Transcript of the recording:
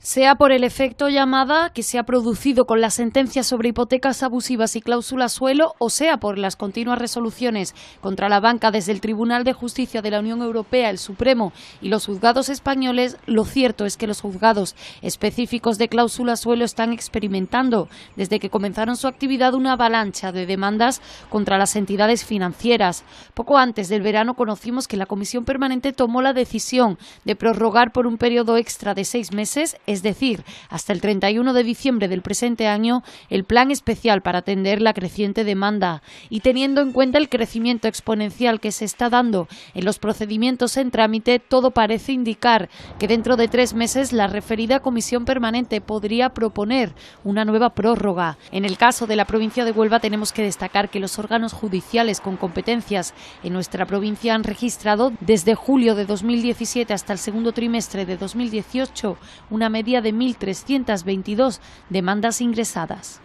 sea por el efecto llamada que se ha producido con la sentencia sobre hipotecas abusivas y cláusula suelo, o sea por las continuas resoluciones contra la banca desde el Tribunal de Justicia de la Unión Europea, el Supremo y los juzgados españoles, lo cierto es que los juzgados específicos de cláusula suelo están experimentando desde que comenzaron su actividad una avalancha de demandas contra las entidades financieras. Poco antes del verano conocimos que la Comisión Permanente tomó la decisión de prorrogar por un periodo extra de seis meses es decir, hasta el 31 de diciembre del presente año, el plan especial para atender la creciente demanda y teniendo en cuenta el crecimiento exponencial que se está dando en los procedimientos en trámite, todo parece indicar que dentro de tres meses la referida comisión permanente podría proponer una nueva prórroga. En el caso de la provincia de Huelva tenemos que destacar que los órganos judiciales con competencias en nuestra provincia han registrado desde julio de 2017 hasta el segundo trimestre de 2018 una media de 1.322 demandas ingresadas.